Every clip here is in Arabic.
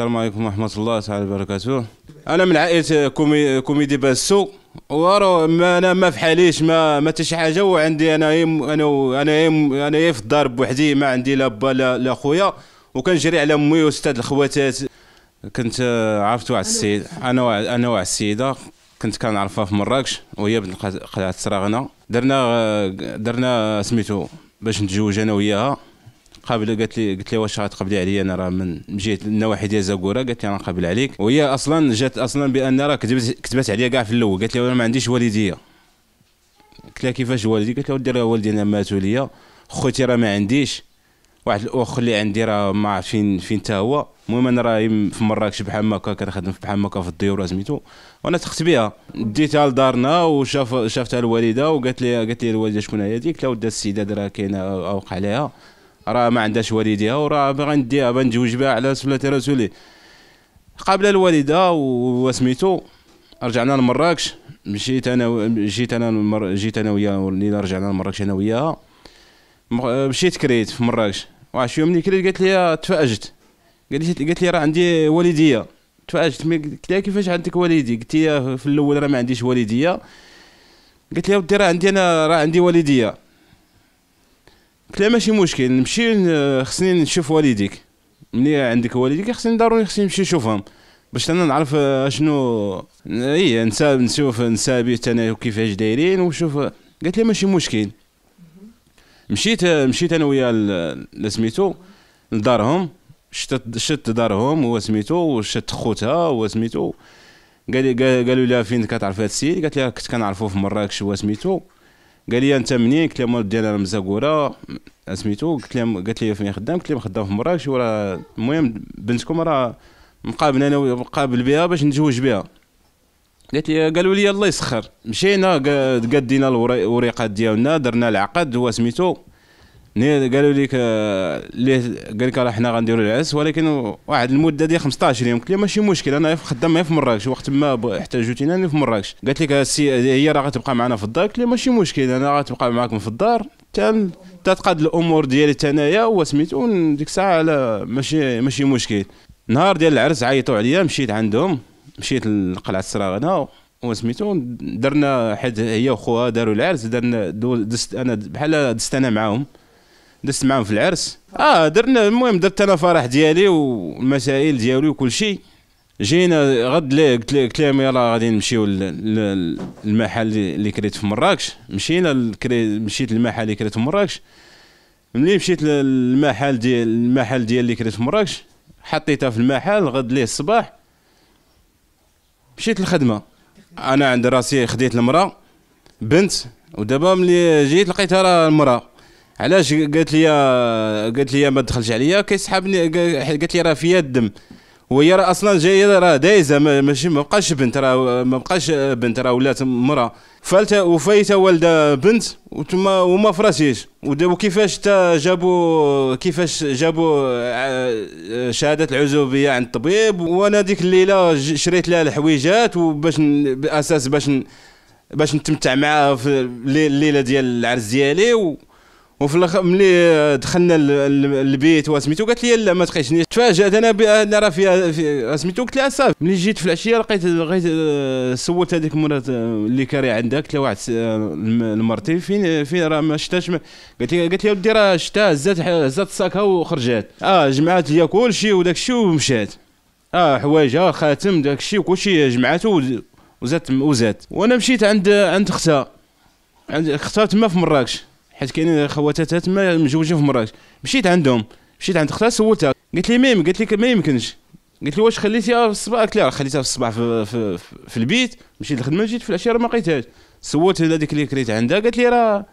السلام عليكم ورحمة الله تعالى وبركاته أنا من عائلة كومي كوميدي باسو وارو ما انا ما في حاليش ما ما تش حاجه وعندي انا يم انا انا يم انا يف في الدار بوحدي ما عندي لا با لا, لا خويا وكنجري على امي وستاد الخواتات كنت آه، عرفت واحد السيد انا انا واحد السيده كنت كنعرفها في مراكش وهي بنت قلعه سراغنا درنا آه، درنا سميتو باش نتزوج انا وياها قابله قالت لي قلت لي واش غتقبلي عليا انا راه من جهه النواحي ديال زاكوره قالت لي نقبل عليك وهي اصلا جات اصلا بان راه كتبت كتبت عليا كاع في الاول قالت لي انا ما عنديش والديه قلت لها كيفاش والدي قالت لها ودي راه والدينا ماتوا ليا خوتي راه ما عنديش واحد الاخ اللي عندي راه ما عرف فين فين حتى هو المهم انا راه في مراكش بحال هكا كنخدم بحال هكا في الديور سميتو وانا تخت بها ديتها لدارنا وشاف شافتها الوالده وقالت لي قالت لي الوالده شكون هي هذيك لا لها السيده راه كاينه اوقع عليها راه ما عندهاش والديها وراه باغي نديها نتزوج بها على سلة رسولي قابله الوالده وسميتو رجعنا لمراكش مشيت انا و... جيت انا المر... جيت انا وياها الليله رجعنا لمراكش انا وياها مشيت كريت في مراكش واش يوم ملي كريت قالت لي تفاجت قالت لي قالت لي راه عندي والديه تفاجت قلت لها كيفاش عندك والدي قلت لي في الاول راه ما عنديش والديه قالت لي ودي راه عندي انا راه عندي والديه قلت لها ماشي مشكل نمشي آه، خصني نشوف والديك ملي عندك والديك خصني ضروري خصني نمشي نشوفهم باش انا نعرف آه، شنو اي نساب نشوف نسابيت انا كيفاش دايرين ونشوف قالت لي ماشي مشكل مشيت آه، مشيت انا ويا لسميتو لدارهم شتت شت دارهم هو سميتو وشت خوتها هو سميتو قال قالوا لها فين كتعرف هاد السيد قالت لي كنت كنعرفو في مراكش هو سميتو قال لي انت منين قلت له مول ديالنا من زاكوره سميتو قلت لها قالت لي فين خدام قلت لها خدام في مراكش وراه المهم بنتكم راه مقابل انا مقابل بها باش نتزوج بها قالت لي قالوا لي الله يسخر مشينا قدينا الوريقات ديالنا درنا العقد هو سميتو قالوا لك ليه قال لك راه حنا غنديروا العرس ولكن واحد المده ديال 15 يوم قلت لها ماشي مشكل انا خدام في مراكش وقت ما احتاجوتينا انا في مراكش قالت لك هي راه غتبقى معنا في الدار قلت لها ماشي مشكل انا غتبقى معاكم في الدار تان تتقاد الامور ديالي انايا وسميتو ديك الساعه على ماشي ماشي مشكل نهار ديال العرس عيطوا عليا مشيت عندهم مشيت لقلعه السراغنه وسميتو درنا حيت هي وخوها داروا العرس درنا دست انا بحال دست انا معاهم دست معاهم في العرس اه درنا المهم درت انا فرح ديالي والمسائل ديالي وكل شيء جينا غد ليه قلت لي قلت لهم يلاه غادي نمشيو للمحل اللي كريت في مراكش مشينا مشيت للمحل اللي كريت في مراكش ملي مشيت للمحل ديال المحل ديال اللي كريت في مراكش حطيتها في المحل غد ليه الصباح مشيت للخدمه انا عند راسي خديت المراه بنت ودابا ملي جيت لقيتها راه المراه علاش قالت لي قالت لي ما تدخلش عليا كيسحبني قالت لي راه فيا الدم وهي راه اصلا جايه راه دايزه ماشي ما بقاش بنت راه ما بقاش بنت راه ولات مراه فالت وفايته والده بنت وتما وما فراسيش ودابا كيفاش تا جابوا كيفاش جابوا آه، آه، شهاده العزوبيه عند الطبيب وانا ديك الليله شريت لها الحويجات وباش باساس باش باش نتمتع معاها في الليله ديال العرس ديالي وفي الاخر ملي دخلنا البيت وسميتو قالت لي لا ما تقيتنيش تفاجات انا بان راه فيها سميتو قلت لها صافي ملي جيت في العشيه لقيت لقيت آه، سولت هذيك المراه آه، اللي كاري عندها قلت لها واحد آه، المرتي فين فين راه ما شتاش قالت لي قالت لي ودي راه شتا هزات هزات الساكه وخرجات اه جمعات ليا كلشي وداك الشيء ومشات اه حوايجها خاتم داك الشيء وكلشي جمعاتو وزات وزات وانا مشيت عند عند اختها عند اختها تما في مراكش حيت كاينين خواتات تما مزوجين في مراكش مشيت عندهم مشيت عند اختها سولتها قالت لي ميم قالت لي ما يمكنش قلت له واش خليتيها في الصباح قلت لها خليتها في الصباح في, في, في, البيت مشيت للخدمه جيت في العشيه راه ما لقيتهاش سولت هذيك اللي كريت عندها قالت لي راه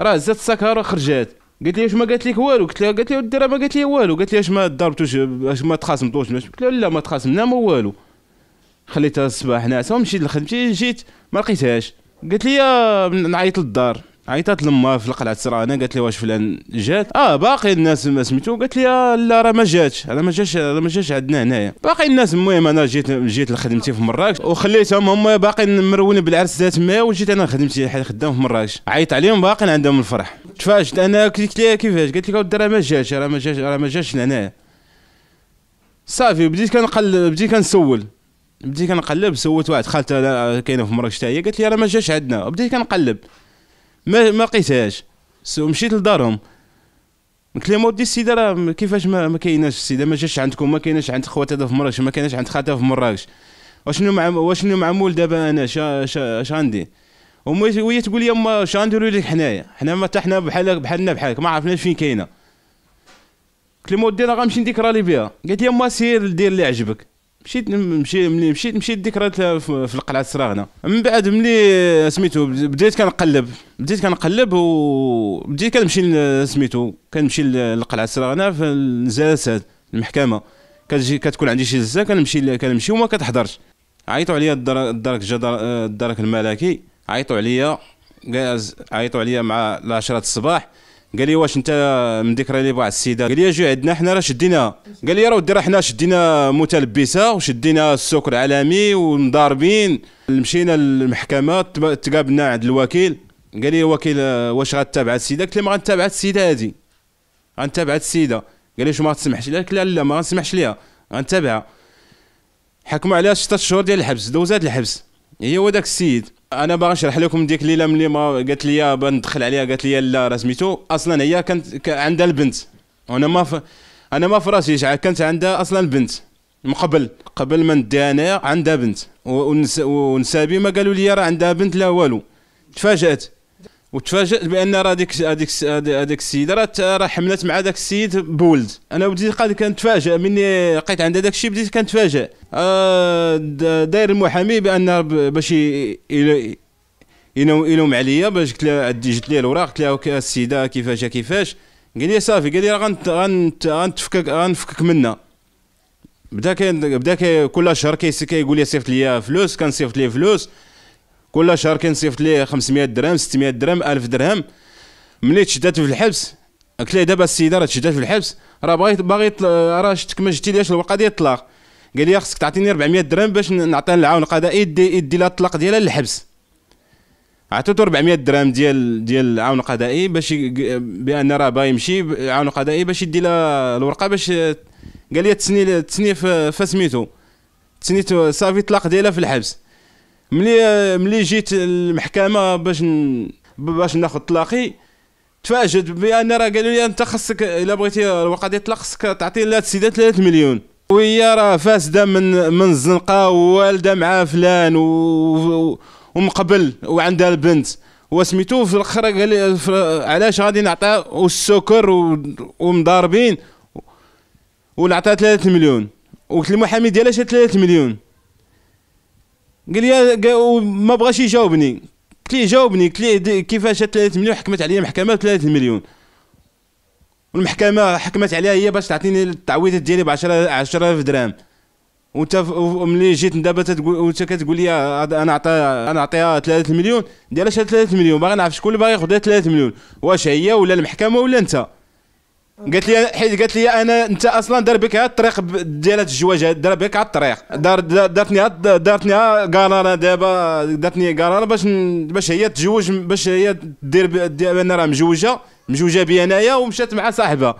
راه زادت الساكها راه خرجات قالت لي واش ما قالت لك والو قلت لها قالت لي ودي راه ما قالت لي والو قالت لي اش ما ضربتوش اش ما تخاصمتوش قلت لها لا ما تخاصمنا ما والو خليتها الصباح ناعسه ومشيت لخدمتي جيت ما لقيتهاش قالت لي نعيط للدار عيطت لما في القلعه انا قالت لي واش فلان جات اه باقي الناس ما سميتو قالت لي آه، لا راه ما جاتش انا ما جاتش انا ما جاتش عندنا هنايا باقي الناس المهم انا جيت جيت لخدمتي في مراكش وخليتهم هما باقي مرونين بالعرس ما وجيت انا خدمتي خدام في مراكش عيط عليهم باقي عندهم الفرح تفاجئت انا قلت لها كيفاش قالت لي راه ما جاتش راه ما جاتش راه ما جاتش لهنايا صافي بديت كنقلب بديت كنسول بديت كنقلب سولت واحد خالته آه، كاينه في مراكش حتى هي قالت لي راه ما جاش عندنا بديت كنقلب ما ما لقيتهاش مشيت لدارهم قلت لهم ودي السيده راه كيفاش ما, ما كايناش السيده ما جاش عندكم ما كايناش عند خواتها في مراكش ما كايناش عند خاتها في مراكش واشنو مع واشنو معمول دابا انا شا شا شاندي ومي وهي تقول لي ما نديرو لك حنايا حنا ما حنا بحال بحالنا بحالك ما عرفناش فين كاينه قلت لهم ودي راه غنمشي نديك رالي بها قالت لي ما سير دير اللي عجبك مشيت مشيت ملي مشيت مشيت ذكرى في القلعه السراغنه من بعد ملي سميتو بديت كنقلب بديت كنقلب وبديت كنمشي سميتو كنمشي للقلعه السراغنه في الجلسات المحكمه كتجي كتكون عندي شي جلسه كنمشي كنمشي وما كتحضرش عيطوا عليا الدرك جا الدرك الملكي عيطوا عليا عيطوا عليا مع العشرة الصباح قال لي واش انت ذكرى لي بواحد السيده قال لي جو عندنا حنا راه شديناها قال لي راه ودي راه حنا شدينا متلبسه وشدينا السوق العالمي ومضاربين مشينا للمحكمه تقابلنا عند الوكيل قال لي الوكيل واش غتابع السيده قلت له ما غنتابع السيده هذه غنتابع السيده قال لي شو ما غتسمحش لها قلت لا لا ما غنسمحش لها غنتابعها حكموا عليها 6 شهور ديال الحبس دوزات الحبس هي هو داك السيد انا باغي نشرح لكم ديك الليله ملي ما قالت لي بندخل عليها قالت لي لا راه سميتو اصلا هي كانت عندها البنت وانا ما ف... انا ما فراسي كانت عندها اصلا البنت من قبل قبل ما ندي انايا عندها بنت ونس... ونسابي ما قالوا لي راه عندها بنت لا والو تفاجات وتفاجات بان راه هذيك هذيك هذيك السيده راه راه حملت مع ذاك السيد بولد انا بديت قاعد كنتفاجئ مني لقيت عندها داك الشيء بديت كنتفاجئ آه، داير المحامي بان باش يلوم عليا باش قلت لها جبت لي الوراق قلت لها السيده كيفاش كيفاش قال لي صافي قال لي راه غنفكك غنفكك منها بدا كي بدا كي كل شهر كيقول لي صيفط لي فلوس كنصيفط ليه فلوس كل شهر كنصيفط ليه 500 درهم 600 درهم 1000 درهم ملي تشدات في الحبس قلت ليه دابا السيده راه تشدات في الحبس راه باغي باغي راه شتك ما ليهاش الورقه ديال الطلاق قال لي خصك تعطيني 400 درهم باش نعطيها للعون قضائي يدي يدي لها الطلاق ديالها للحبس عطيته 400 درهم ديال ديال العون القضائي باش بان راه باغي يمشي العون القضائي باش يدي لها الورقه باش قال لي تسني تسني فاسميتو سميتو تسنيت صافي الطلاق ديالها في الحبس ملي ملي جيت المحكمه باش باش ناخذ طلاقي تفاجئت بان راه قالوا لي انت خصك الا بغيتي الوقعه ديال الطلاق خصك تعطي لهاد السيده 3 مليون وهي راه فاسده من من الزنقه ووالده مع فلان و... ومقبل وعندها البنت وسميتو في الاخر قال لي علاش غادي نعطيها والسكر و... ومضاربين ونعطيها 3 مليون وقلت المحامي ديالها شي 3 مليون قال لي ما بغاش يجاوبني قلت ليه جاوبني قلت ليه كيفاش 3 مليون حكمت عليا محكمه 3 مليون والمحكمه حكمت عليها هي باش تعطيني التعويض ديالي ب 10 10000 درهم وانت ملي جيت دابا تقول وانت كتقول لي انا عطى انا عطيها 3 مليون ديالها 3 مليون باغي نعرف شكون اللي باغي ياخذ 3 مليون واش هي ولا المحكمه ولا انت قالت لي حيت قالت لي انا انت اصلا دار بك الطريق ديال هاد الجواج دار بك على الطريق دار دارتني دارتني قرار دابا دارتني قرار باش باش هي تجوج باش هي دير انا راه مزوجه مزوجه بي انايا ومشات مع صاحبها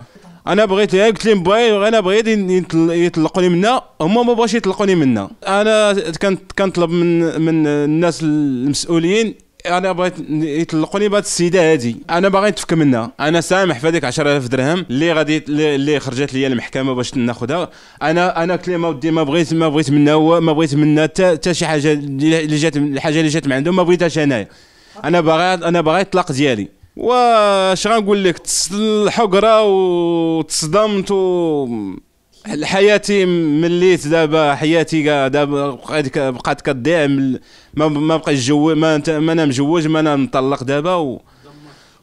انا بغيت قلت لهم باي انا بغيت يطلقوني منا هما ما بغاوش يطلقوني منا انا كنت كنطلب من من الناس المسؤولين انا بغيت يطلقوني بهذ السيده هذه انا باغي نتفك منها انا سامح في هذيك 10000 درهم اللي غادي اللي خرجت لي المحكمه باش ناخذها انا انا كلمه ودي ما بغيت ما بغيت منها ما بغيت منها حتى شي حاجه اللي جات الحاجه اللي جات من عندهم ما بغيتهاش انايا انا باغي انا باغي الطلاق ديالي واش غنقول لك الحقره وتصدمت و حياتي مليت دابا حياتي دابا بقات بقات كضيع ما بقيتش جو ما انا مجوج ما انا مطلق دابا و...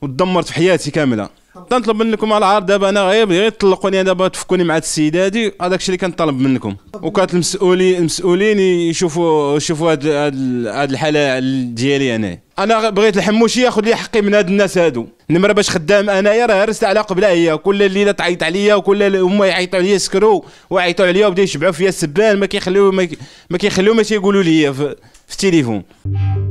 ودمرت في حياتي كامله تنطلب منكم على العار دابا انا غير غير تطلقوني دابا تفكوني مع السيده هادي هذاك الشيء اللي كنطلب منكم وكانت المسؤولين المسؤولين يشوفوا يشوفوا هاد هاد الحاله ديالي انايا انا بغيت الحموشي ياخذ لي حقي من هاد الناس هادو نمره باش خدام انايا راه هرست على قبله هي كل ليله تعيط عليا وكل هما يعيطوا عليا سكروا ويعيطوا عليا وبداو يشبعوا فيا السبان ما كيخليو ما كيخليو ما تيقولوا لي في التليفون